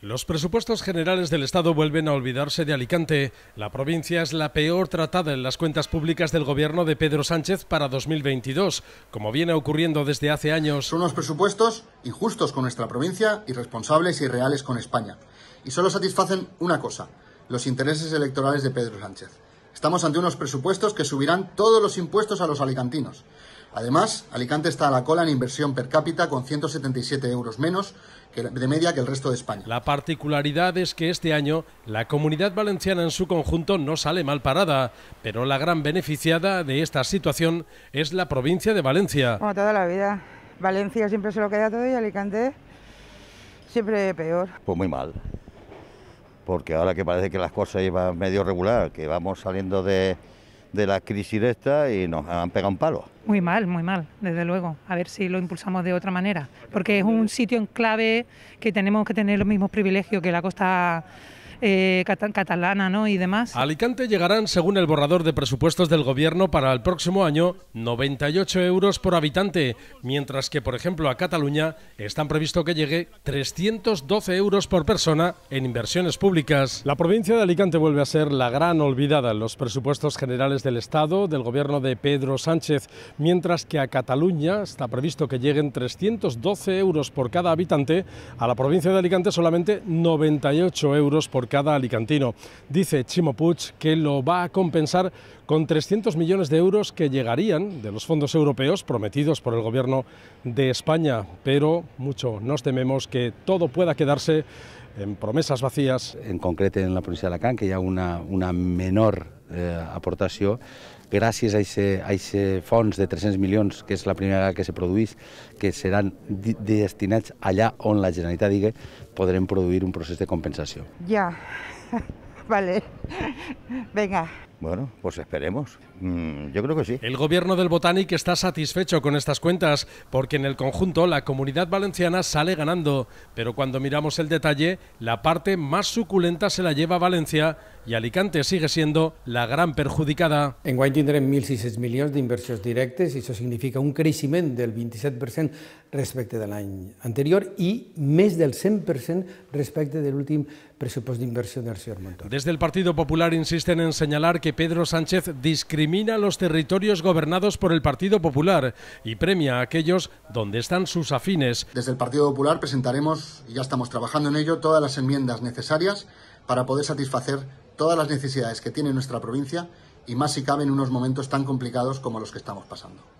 Los presupuestos generales del Estado vuelven a olvidarse de Alicante. La provincia es la peor tratada en las cuentas públicas del gobierno de Pedro Sánchez para 2022, como viene ocurriendo desde hace años. Son unos presupuestos injustos con nuestra provincia, irresponsables y reales con España. Y solo satisfacen una cosa, los intereses electorales de Pedro Sánchez. Estamos ante unos presupuestos que subirán todos los impuestos a los alicantinos. Además, Alicante está a la cola en inversión per cápita con 177 euros menos que de media que el resto de España. La particularidad es que este año la comunidad valenciana en su conjunto no sale mal parada, pero la gran beneficiada de esta situación es la provincia de Valencia. Como toda la vida, Valencia siempre se lo queda todo y Alicante siempre peor. Pues muy mal, porque ahora que parece que las cosas iban medio regular, que vamos saliendo de de la crisis esta y nos han pegado un palo. Muy mal, muy mal, desde luego. A ver si lo impulsamos de otra manera, porque es un sitio en clave que tenemos que tener los mismos privilegios que la costa eh, catalana ¿no? y demás. A Alicante llegarán, según el borrador de presupuestos del Gobierno, para el próximo año 98 euros por habitante, mientras que, por ejemplo, a Cataluña están previsto que llegue 312 euros por persona en inversiones públicas. La provincia de Alicante vuelve a ser la gran olvidada en los presupuestos generales del Estado, del Gobierno de Pedro Sánchez, mientras que a Cataluña está previsto que lleguen 312 euros por cada habitante, a la provincia de Alicante solamente 98 euros por cada Alicantino. Dice Chimo Puig que lo va a compensar con 300 millones de euros que llegarían de los fondos europeos prometidos por el Gobierno de España, pero mucho nos tememos que todo pueda quedarse en promesas vacías. En concreto en la provincia de Alacant, que ya una, una menor eh, aportación. gràcies a aquest fons de 300 milions, que és la primera vegada que se produeix, que seran destinats allà on la Generalitat digui, podrem produir un procés de compensació. Ja, vale. Vinga. Bueno, pues esperemos. Mm, yo creo que sí. El gobierno del Botánic está satisfecho con estas cuentas porque en el conjunto la comunidad valenciana sale ganando, pero cuando miramos el detalle, la parte más suculenta se la lleva Valencia y Alicante sigue siendo la gran perjudicada. En mil tendrán 1.600 de inversiones directas... ...y eso significa un crecimiento del 27% respecto del año anterior ...y mes del 100% del último presupuesto de inversión del señor Montoro. Desde el Partido Popular insisten en señalar que Pedro Sánchez discrimina los territorios gobernados por el Partido Popular y premia a aquellos donde están sus afines. Desde el Partido Popular presentaremos, y ya estamos trabajando en ello, todas las enmiendas necesarias para poder satisfacer todas las necesidades que tiene nuestra provincia y más si cabe en unos momentos tan complicados como los que estamos pasando.